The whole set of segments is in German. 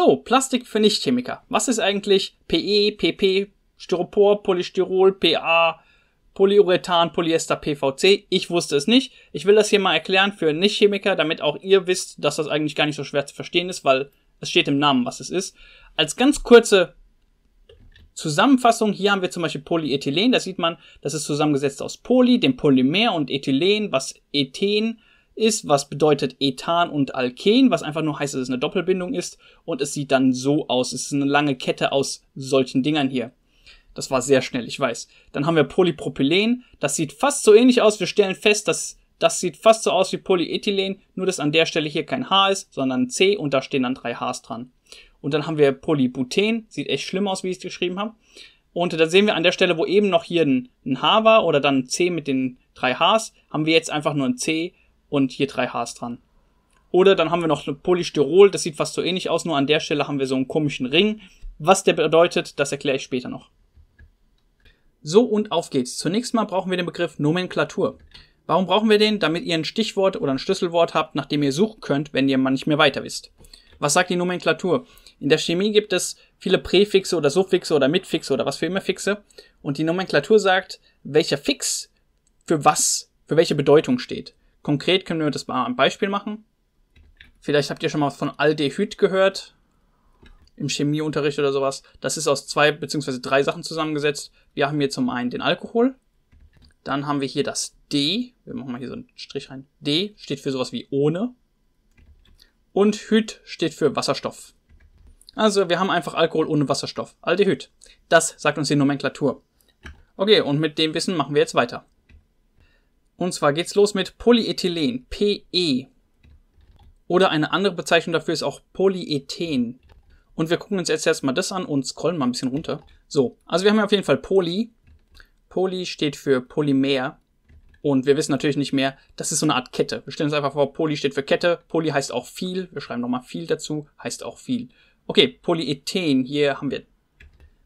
Hallo, Plastik für Nichtchemiker. Was ist eigentlich PE, PP, Styropor, Polystyrol, PA, Polyurethan, Polyester, PVC? Ich wusste es nicht. Ich will das hier mal erklären für Nichtchemiker, damit auch ihr wisst, dass das eigentlich gar nicht so schwer zu verstehen ist, weil es steht im Namen, was es ist. Als ganz kurze Zusammenfassung, hier haben wir zum Beispiel Polyethylen, da sieht man, das ist zusammengesetzt aus Poly, dem Polymer und Ethylen, was Ethen ist, was bedeutet Ethan und Alken, was einfach nur heißt, dass es eine Doppelbindung ist und es sieht dann so aus. Es ist eine lange Kette aus solchen Dingern hier. Das war sehr schnell, ich weiß. Dann haben wir Polypropylen, das sieht fast so ähnlich aus. Wir stellen fest, dass das sieht fast so aus wie Polyethylen, nur dass an der Stelle hier kein H ist, sondern C und da stehen dann drei Hs dran. Und dann haben wir Polybuten, sieht echt schlimm aus, wie ich es geschrieben habe. Und da sehen wir an der Stelle, wo eben noch hier ein, ein H war oder dann ein C mit den drei Hs, haben wir jetzt einfach nur ein C und hier drei Hs dran. Oder dann haben wir noch Polystyrol, das sieht fast so ähnlich aus, nur an der Stelle haben wir so einen komischen Ring. Was der bedeutet, das erkläre ich später noch. So und auf geht's. Zunächst mal brauchen wir den Begriff Nomenklatur. Warum brauchen wir den? Damit ihr ein Stichwort oder ein Schlüsselwort habt, nach dem ihr suchen könnt, wenn ihr mal nicht mehr weiter wisst. Was sagt die Nomenklatur? In der Chemie gibt es viele Präfixe oder Suffixe oder Mitfixe oder was für immer Fixe. Und die Nomenklatur sagt, welcher Fix für was, für welche Bedeutung steht. Konkret können wir das mal am Beispiel machen. Vielleicht habt ihr schon mal von Aldehyd gehört im Chemieunterricht oder sowas. Das ist aus zwei beziehungsweise drei Sachen zusammengesetzt. Wir haben hier zum einen den Alkohol, dann haben wir hier das D. Wir machen mal hier so einen Strich rein. D steht für sowas wie ohne. Und Hyd steht für Wasserstoff. Also wir haben einfach Alkohol ohne Wasserstoff. Aldehyd. Das sagt uns die Nomenklatur. Okay, und mit dem Wissen machen wir jetzt weiter. Und zwar geht's los mit Polyethylen, PE. Oder eine andere Bezeichnung dafür ist auch Polyethen. Und wir gucken uns jetzt erstmal das an und scrollen mal ein bisschen runter. So, also wir haben ja auf jeden Fall Poly. Poly steht für Polymer. Und wir wissen natürlich nicht mehr, das ist so eine Art Kette. Wir stellen uns einfach vor, Poly steht für Kette, Poly heißt auch viel. Wir schreiben nochmal viel dazu, heißt auch viel. Okay, Polyethen, hier haben wir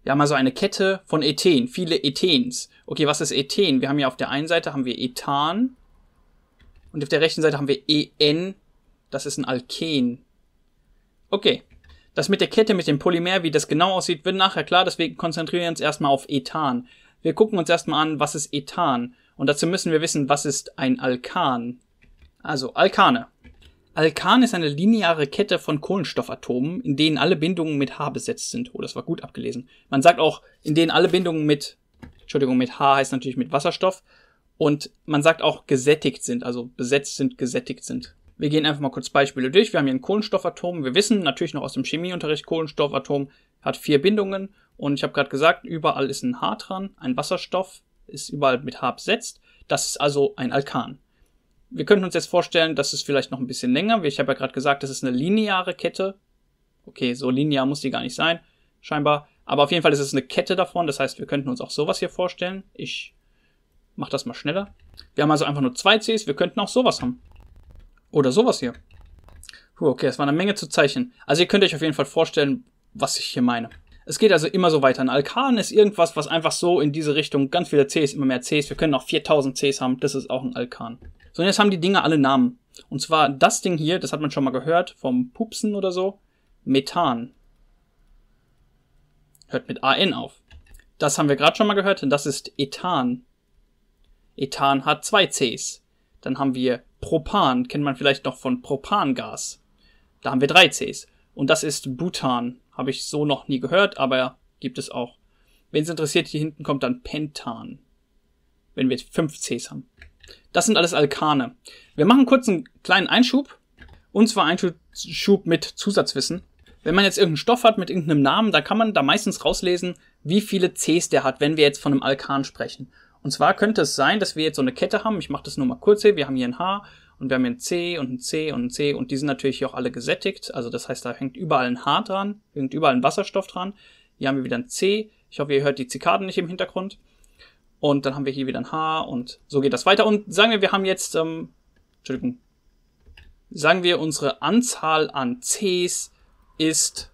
wir haben also eine Kette von Ethen, viele Ethens. Okay, was ist Ethen? Wir haben ja auf der einen Seite haben wir Ethan und auf der rechten Seite haben wir EN, das ist ein Alken. Okay, das mit der Kette, mit dem Polymer, wie das genau aussieht, wird nachher klar, deswegen konzentrieren wir uns erstmal auf Ethan. Wir gucken uns erstmal an, was ist Ethan. Und dazu müssen wir wissen, was ist ein Alkan. Also Alkane. Alkan ist eine lineare Kette von Kohlenstoffatomen, in denen alle Bindungen mit H besetzt sind. Oh, das war gut abgelesen. Man sagt auch, in denen alle Bindungen mit, Entschuldigung, mit H heißt natürlich mit Wasserstoff. Und man sagt auch gesättigt sind, also besetzt sind, gesättigt sind. Wir gehen einfach mal kurz Beispiele durch. Wir haben hier ein Kohlenstoffatom. Wir wissen natürlich noch aus dem Chemieunterricht, Kohlenstoffatom hat vier Bindungen. Und ich habe gerade gesagt, überall ist ein H dran. Ein Wasserstoff ist überall mit H besetzt. Das ist also ein Alkan wir könnten uns jetzt vorstellen, dass es vielleicht noch ein bisschen länger. wie Ich habe ja gerade gesagt, das ist eine lineare Kette. Okay, so linear muss die gar nicht sein, scheinbar. Aber auf jeden Fall ist es eine Kette davon. Das heißt, wir könnten uns auch sowas hier vorstellen. Ich mache das mal schneller. Wir haben also einfach nur zwei Cs. Wir könnten auch sowas haben. Oder sowas hier. Puh, okay, das war eine Menge zu zeichnen. Also ihr könnt euch auf jeden Fall vorstellen, was ich hier meine. Es geht also immer so weiter. Ein Alkan ist irgendwas, was einfach so in diese Richtung ganz viele Cs, immer mehr Cs. Wir können auch 4000 Cs haben. Das ist auch ein Alkan. So, und jetzt haben die Dinge alle Namen. Und zwar das Ding hier, das hat man schon mal gehört, vom Pupsen oder so. Methan. Hört mit AN auf. Das haben wir gerade schon mal gehört, denn das ist Ethan. Ethan hat zwei Cs. Dann haben wir Propan, kennt man vielleicht noch von Propangas. Da haben wir drei Cs. Und das ist Butan. Habe ich so noch nie gehört, aber gibt es auch. Wenn es interessiert, hier hinten kommt dann Pentan. Wenn wir fünf Cs haben. Das sind alles Alkane. Wir machen kurz einen kleinen Einschub. Und zwar Einschub mit Zusatzwissen. Wenn man jetzt irgendeinen Stoff hat mit irgendeinem Namen, da kann man da meistens rauslesen, wie viele Cs der hat, wenn wir jetzt von einem Alkan sprechen. Und zwar könnte es sein, dass wir jetzt so eine Kette haben. Ich mache das nur mal kurz hier. Wir haben hier ein H, und wir haben hier ein C und ein C und ein C und die sind natürlich hier auch alle gesättigt. Also das heißt, da hängt überall ein H dran, hängt überall ein Wasserstoff dran. Hier haben wir wieder ein C. Ich hoffe, ihr hört die Zikaden nicht im Hintergrund. Und dann haben wir hier wieder ein H und so geht das weiter. Und sagen wir, wir haben jetzt, ähm, Entschuldigung, sagen wir, unsere Anzahl an Cs ist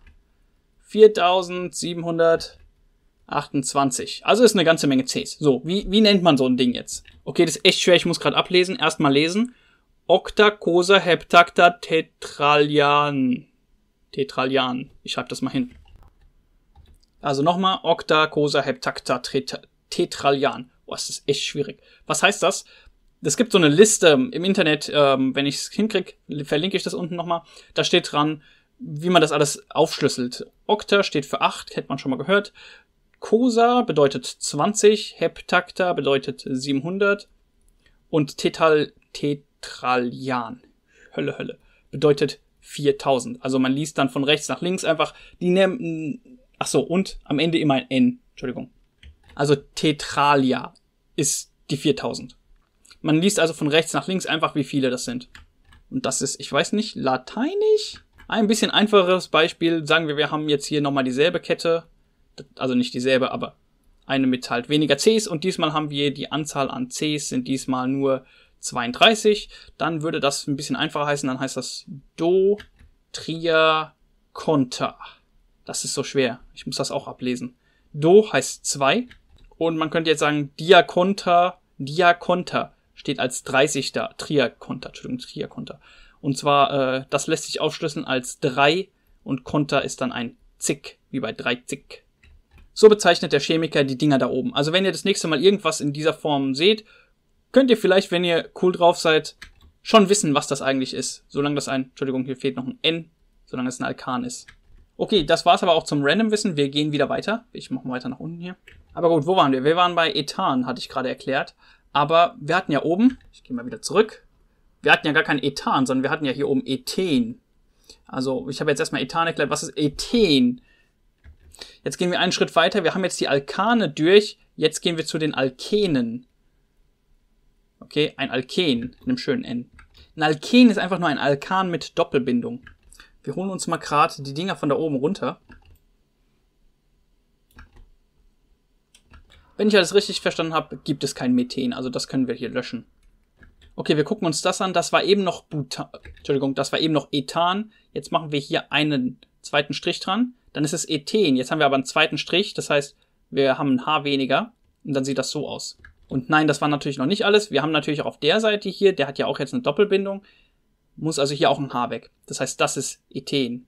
4728. Also ist eine ganze Menge Cs. So, wie, wie nennt man so ein Ding jetzt? Okay, das ist echt schwer, ich muss gerade ablesen, erstmal lesen. Octacosaheptactatetralian. Tetralian. Ich schreibe das mal hin. Also nochmal Octacosaheptactatetralian. Boah, das ist echt schwierig. Was heißt das? Es gibt so eine Liste im Internet, ähm, wenn ich es hinkriege, verlinke ich das unten nochmal. Da steht dran, wie man das alles aufschlüsselt. Okta steht für 8, hätte man schon mal gehört. Cosa bedeutet 20, Heptakta bedeutet 700 und Tetal, Tet, Traljan. Hölle, Hölle. Bedeutet 4000. Also man liest dann von rechts nach links einfach, die nehmen, ach so, und am Ende immer ein N. Entschuldigung. Also Tetralia ist die 4000. Man liest also von rechts nach links einfach, wie viele das sind. Und das ist, ich weiß nicht, lateinisch? Ein bisschen einfacheres Beispiel. Sagen wir, wir haben jetzt hier nochmal dieselbe Kette. Also nicht dieselbe, aber eine mit halt weniger Cs. Und diesmal haben wir die Anzahl an Cs sind diesmal nur 32, dann würde das ein bisschen einfacher heißen, dann heißt das Do Trier Konter. Das ist so schwer. Ich muss das auch ablesen. Do heißt 2 und man könnte jetzt sagen Diakonter, Diakonter steht als 30 da, Triakonter, Entschuldigung, Triakonter. Und zwar, äh, das lässt sich aufschlüsseln als 3 und Konter ist dann ein Zick, wie bei 3 Zick. So bezeichnet der Chemiker die Dinger da oben. Also wenn ihr das nächste Mal irgendwas in dieser Form seht, könnt ihr vielleicht, wenn ihr cool drauf seid, schon wissen, was das eigentlich ist. Solange das ein, Entschuldigung, hier fehlt noch ein N, solange es ein Alkan ist. Okay, das war's aber auch zum Random-Wissen. Wir gehen wieder weiter. Ich mache weiter nach unten hier. Aber gut, wo waren wir? Wir waren bei Ethan, hatte ich gerade erklärt. Aber wir hatten ja oben, ich gehe mal wieder zurück, wir hatten ja gar kein Ethan, sondern wir hatten ja hier oben Ethen. Also ich habe jetzt erstmal Ethan erklärt. Was ist Ethen? Jetzt gehen wir einen Schritt weiter. Wir haben jetzt die Alkane durch. Jetzt gehen wir zu den Alkenen. Okay, ein Alken, einem schönen N. Ein Alken ist einfach nur ein Alkan mit Doppelbindung. Wir holen uns mal gerade die Dinger von da oben runter. Wenn ich alles richtig verstanden habe, gibt es kein Methen, also das können wir hier löschen. Okay, wir gucken uns das an. Das war eben noch Butan, Entschuldigung, das war eben noch Ethan. Jetzt machen wir hier einen zweiten Strich dran. Dann ist es Ethen. Jetzt haben wir aber einen zweiten Strich, das heißt, wir haben ein H weniger. Und dann sieht das so aus. Und nein, das war natürlich noch nicht alles. Wir haben natürlich auch auf der Seite hier, der hat ja auch jetzt eine Doppelbindung, muss also hier auch ein H weg. Das heißt, das ist Ethen.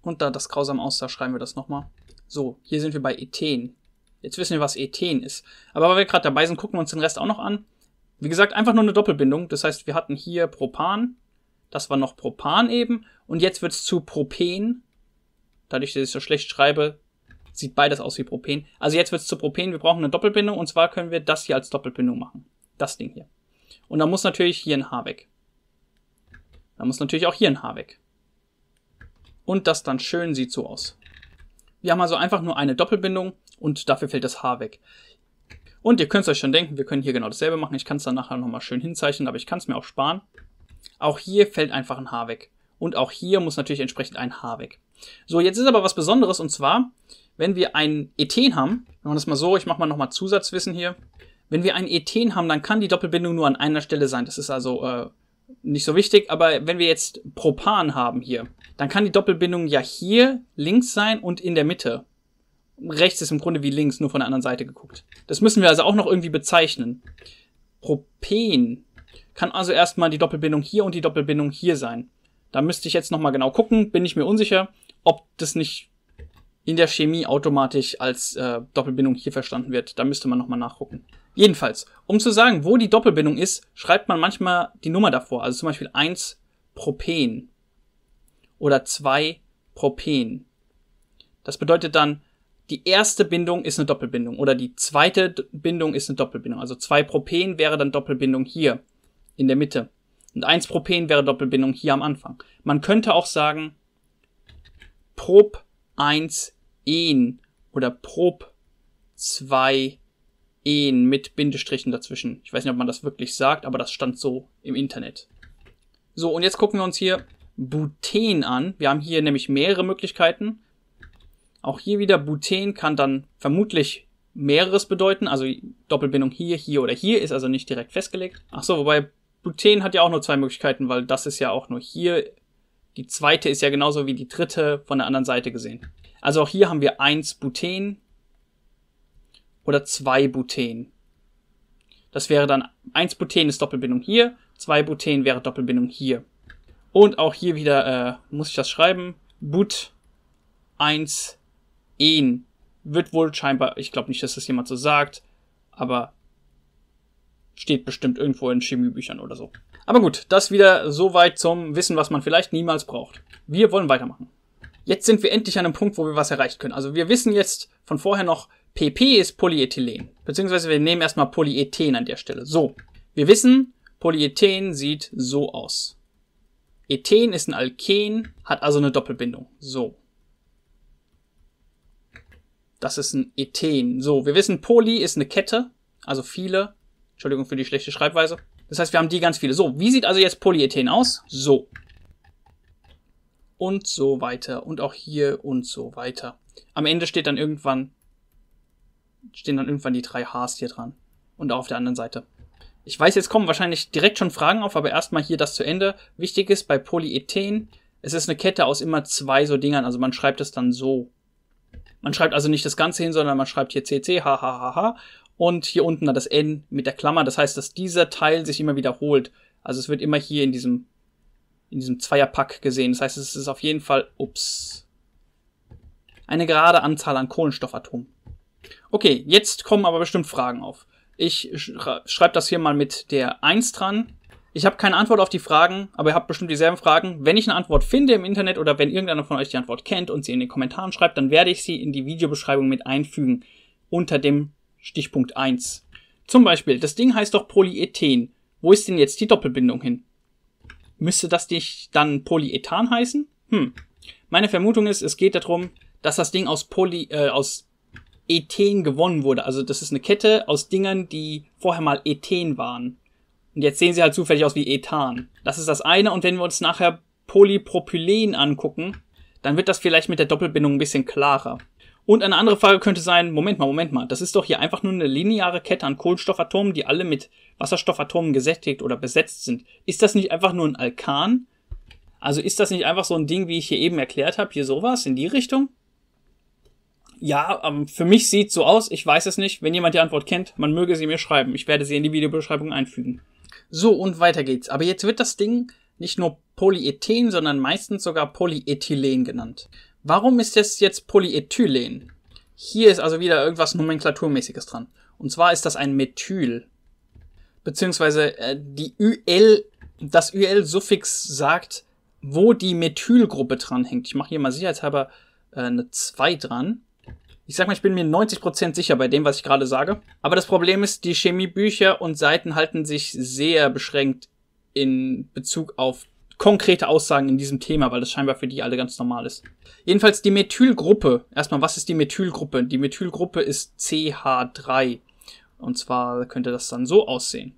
Und da das grausam aussah, schreiben wir das nochmal. So, hier sind wir bei Ethen. Jetzt wissen wir, was Ethen ist. Aber weil wir gerade dabei sind, gucken wir uns den Rest auch noch an. Wie gesagt, einfach nur eine Doppelbindung. Das heißt, wir hatten hier Propan. Das war noch Propan eben. Und jetzt wird's zu Propen. Dadurch, dass ich so schlecht schreibe, Sieht beides aus wie Propen. Also jetzt wird's zu Propen. Wir brauchen eine Doppelbindung und zwar können wir das hier als Doppelbindung machen. Das Ding hier. Und dann muss natürlich hier ein H weg. Dann muss natürlich auch hier ein H weg. Und das dann schön sieht so aus. Wir haben also einfach nur eine Doppelbindung und dafür fällt das H weg. Und ihr könnt es euch schon denken, wir können hier genau dasselbe machen. Ich kann es dann nachher nochmal schön hinzeichnen, aber ich kann es mir auch sparen. Auch hier fällt einfach ein H weg. Und auch hier muss natürlich entsprechend ein H weg. So, jetzt ist aber was Besonderes und zwar, wenn wir einen Ethen haben, wir machen das mal so, ich mache mal nochmal Zusatzwissen hier. Wenn wir einen Ethen haben, dann kann die Doppelbindung nur an einer Stelle sein. Das ist also äh, nicht so wichtig, aber wenn wir jetzt Propan haben hier, dann kann die Doppelbindung ja hier links sein und in der Mitte. Rechts ist im Grunde wie links, nur von der anderen Seite geguckt. Das müssen wir also auch noch irgendwie bezeichnen. Propen kann also erstmal die Doppelbindung hier und die Doppelbindung hier sein. Da müsste ich jetzt nochmal genau gucken, bin ich mir unsicher, ob das nicht in der Chemie automatisch als äh, Doppelbindung hier verstanden wird. Da müsste man nochmal nachgucken. Jedenfalls, um zu sagen, wo die Doppelbindung ist, schreibt man manchmal die Nummer davor. Also zum Beispiel 1 Propen oder 2 Propen. Das bedeutet dann, die erste Bindung ist eine Doppelbindung oder die zweite Bindung ist eine Doppelbindung. Also 2 Propen wäre dann Doppelbindung hier in der Mitte. Und 1 Propen wäre Doppelbindung hier am Anfang. Man könnte auch sagen, Prop 1 en oder prob 2 en mit Bindestrichen dazwischen. Ich weiß nicht, ob man das wirklich sagt, aber das stand so im Internet. So, und jetzt gucken wir uns hier Buten an. Wir haben hier nämlich mehrere Möglichkeiten. Auch hier wieder Buten kann dann vermutlich mehreres bedeuten, also Doppelbindung hier, hier oder hier ist also nicht direkt festgelegt. Ach so, wobei Buten hat ja auch nur zwei Möglichkeiten, weil das ist ja auch nur hier die zweite ist ja genauso wie die dritte von der anderen Seite gesehen. Also auch hier haben wir eins Buten oder zwei Buten. Das wäre dann eins Buten ist Doppelbindung hier, zwei Buten wäre Doppelbindung hier. Und auch hier wieder äh, muss ich das schreiben. But eins en wird wohl scheinbar, ich glaube nicht, dass das jemand so sagt, aber steht bestimmt irgendwo in Chemiebüchern oder so. Aber gut, das wieder soweit zum Wissen, was man vielleicht niemals braucht. Wir wollen weitermachen. Jetzt sind wir endlich an einem Punkt, wo wir was erreichen können. Also wir wissen jetzt von vorher noch, PP ist Polyethylen. Beziehungsweise wir nehmen erstmal Polyethen an der Stelle. So. Wir wissen, Polyethen sieht so aus. Ethen ist ein Alken, hat also eine Doppelbindung. So. Das ist ein Ethen. So, wir wissen, Poly ist eine Kette, also viele. Entschuldigung für die schlechte Schreibweise. Das heißt, wir haben die ganz viele. So, wie sieht also jetzt Polyethen aus? So. Und so weiter. Und auch hier und so weiter. Am Ende steht dann irgendwann, stehen dann irgendwann die drei Hs hier dran. Und auch auf der anderen Seite. Ich weiß, jetzt kommen wahrscheinlich direkt schon Fragen auf, aber erstmal hier das zu Ende. Wichtig ist bei Polyethen, es ist eine Kette aus immer zwei so Dingern, also man schreibt es dann so. Man schreibt also nicht das Ganze hin, sondern man schreibt hier CC, hahaha, und hier unten dann das N mit der Klammer. Das heißt, dass dieser Teil sich immer wiederholt. Also es wird immer hier in diesem, in diesem Zweierpack gesehen. Das heißt, es ist auf jeden Fall, ups, eine gerade Anzahl an Kohlenstoffatomen. Okay, jetzt kommen aber bestimmt Fragen auf. Ich schreibe das hier mal mit der 1 dran. Ich habe keine Antwort auf die Fragen, aber ihr habt bestimmt dieselben Fragen. Wenn ich eine Antwort finde im Internet oder wenn irgendeiner von euch die Antwort kennt und sie in den Kommentaren schreibt, dann werde ich sie in die Videobeschreibung mit einfügen unter dem Stichpunkt 1. Zum Beispiel, das Ding heißt doch Polyethen. Wo ist denn jetzt die Doppelbindung hin? Müsste das dich dann Polyethan heißen? Hm. Meine Vermutung ist, es geht darum, dass das Ding aus Poly, äh, aus Ethen gewonnen wurde. Also das ist eine Kette aus Dingern, die vorher mal Ethen waren. Und jetzt sehen sie halt zufällig aus wie Ethan. Das ist das eine. Und wenn wir uns nachher Polypropylen angucken, dann wird das vielleicht mit der Doppelbindung ein bisschen klarer. Und eine andere Frage könnte sein, Moment mal, Moment mal, das ist doch hier einfach nur eine lineare Kette an Kohlenstoffatomen, die alle mit Wasserstoffatomen gesättigt oder besetzt sind. Ist das nicht einfach nur ein Alkan? Also ist das nicht einfach so ein Ding, wie ich hier eben erklärt habe, hier sowas in die Richtung? Ja, ähm, für mich sieht so aus, ich weiß es nicht. Wenn jemand die Antwort kennt, man möge sie mir schreiben. Ich werde sie in die Videobeschreibung einfügen. So, und weiter geht's. Aber jetzt wird das Ding nicht nur Polyethen, sondern meistens sogar Polyethylen genannt. Warum ist das jetzt Polyethylen? Hier ist also wieder irgendwas Nomenklaturmäßiges dran. Und zwar ist das ein Methyl. Beziehungsweise äh, die UL, das UL-Suffix sagt, wo die Methylgruppe dranhängt. Ich mache hier mal sicherheitshalber äh, eine 2 dran. Ich sag mal, ich bin mir 90% sicher bei dem, was ich gerade sage. Aber das Problem ist, die Chemiebücher und Seiten halten sich sehr beschränkt in Bezug auf konkrete Aussagen in diesem Thema, weil das scheinbar für die alle ganz normal ist. Jedenfalls die Methylgruppe. Erstmal, was ist die Methylgruppe? Die Methylgruppe ist CH3. Und zwar könnte das dann so aussehen.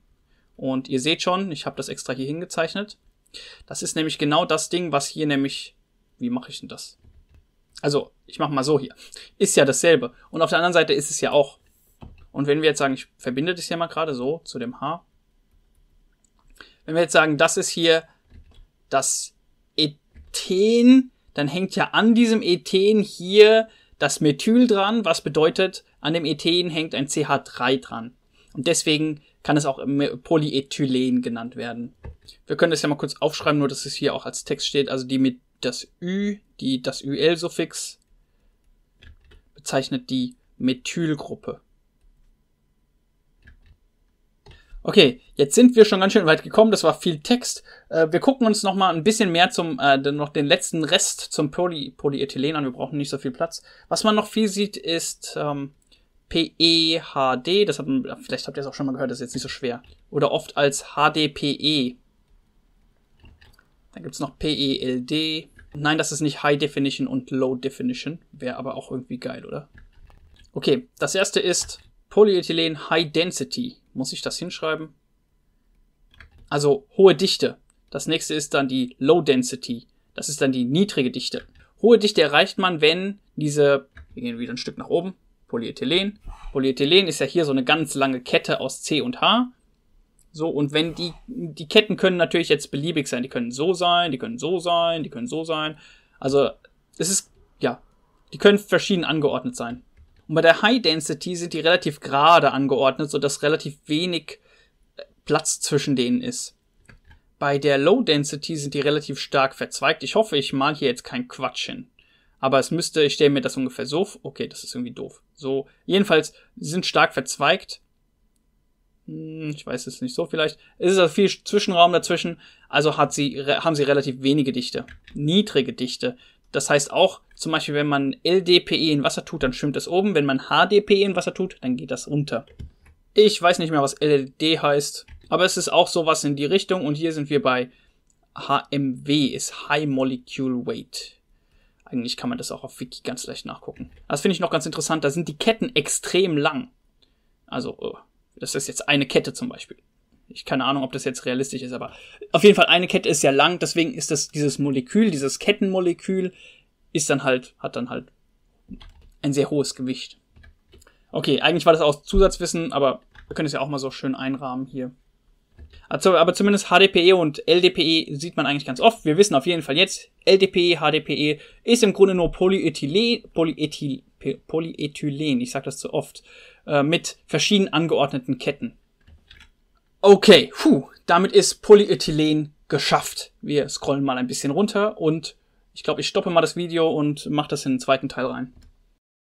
Und ihr seht schon, ich habe das extra hier hingezeichnet. Das ist nämlich genau das Ding, was hier nämlich. Wie mache ich denn das? Also, ich mache mal so hier. Ist ja dasselbe. Und auf der anderen Seite ist es ja auch. Und wenn wir jetzt sagen, ich verbinde das hier mal gerade so zu dem H. Wenn wir jetzt sagen, das ist hier das Ethen, dann hängt ja an diesem Ethen hier das Methyl dran, was bedeutet, an dem Ethen hängt ein CH3 dran. Und deswegen kann es auch Polyethylen genannt werden. Wir können das ja mal kurz aufschreiben, nur dass es hier auch als Text steht. Also die mit das Ü, die, das Ül-Suffix bezeichnet die Methylgruppe. Okay, jetzt sind wir schon ganz schön weit gekommen. Das war viel Text. Äh, wir gucken uns noch mal ein bisschen mehr zum äh, noch den letzten Rest zum Poly Polyethylen an. Wir brauchen nicht so viel Platz. Was man noch viel sieht, ist ähm, PEHD. Das hat, vielleicht habt ihr es auch schon mal gehört. Das ist jetzt nicht so schwer. Oder oft als HDPE. Dann gibt's noch PELD. Nein, das ist nicht High Definition und Low Definition. Wäre aber auch irgendwie geil, oder? Okay, das erste ist Polyethylen High Density. Muss ich das hinschreiben? Also hohe Dichte. Das nächste ist dann die Low Density. Das ist dann die niedrige Dichte. Hohe Dichte erreicht man, wenn diese, wir gehen wieder ein Stück nach oben, Polyethylen. Polyethylen ist ja hier so eine ganz lange Kette aus C und H. So, und wenn die, die Ketten können natürlich jetzt beliebig sein. Die können so sein, die können so sein, die können so sein. Also, es ist, ja, die können verschieden angeordnet sein. Und bei der High Density sind die relativ gerade angeordnet, sodass relativ wenig äh, Platz zwischen denen ist. Bei der Low Density sind die relativ stark verzweigt. Ich hoffe, ich mal hier jetzt kein Quatsch hin. Aber es müsste, ich stelle mir das ungefähr so, okay, das ist irgendwie doof. So, jedenfalls sind stark verzweigt. Hm, ich weiß es nicht so vielleicht. Es ist also viel Zwischenraum dazwischen, also hat sie, haben sie relativ wenige Dichte, niedrige Dichte. Das heißt auch, zum Beispiel, wenn man LDPE in Wasser tut, dann schwimmt das oben. Wenn man HDPE in Wasser tut, dann geht das runter. Ich weiß nicht mehr, was LLD e heißt, aber es ist auch sowas in die Richtung. Und hier sind wir bei HMW, ist High Molecule Weight. Eigentlich kann man das auch auf Wiki ganz leicht nachgucken. Das finde ich noch ganz interessant. Da sind die Ketten extrem lang. Also, oh, das ist jetzt eine Kette zum Beispiel ich keine Ahnung, ob das jetzt realistisch ist, aber auf jeden Fall eine Kette ist ja lang, deswegen ist das dieses Molekül, dieses Kettenmolekül ist dann halt hat dann halt ein sehr hohes Gewicht. Okay, eigentlich war das auch Zusatzwissen, aber wir können es ja auch mal so schön einrahmen hier. Also, aber zumindest HDPE und LDPE sieht man eigentlich ganz oft. Wir wissen auf jeden Fall jetzt, LDPE, HDPE ist im Grunde nur Polyethylen, Polyethyl, Polyethylen, ich sage das zu oft, äh, mit verschiedenen angeordneten Ketten. Okay, puh, damit ist Polyethylen geschafft. Wir scrollen mal ein bisschen runter und ich glaube, ich stoppe mal das Video und mache das in den zweiten Teil rein.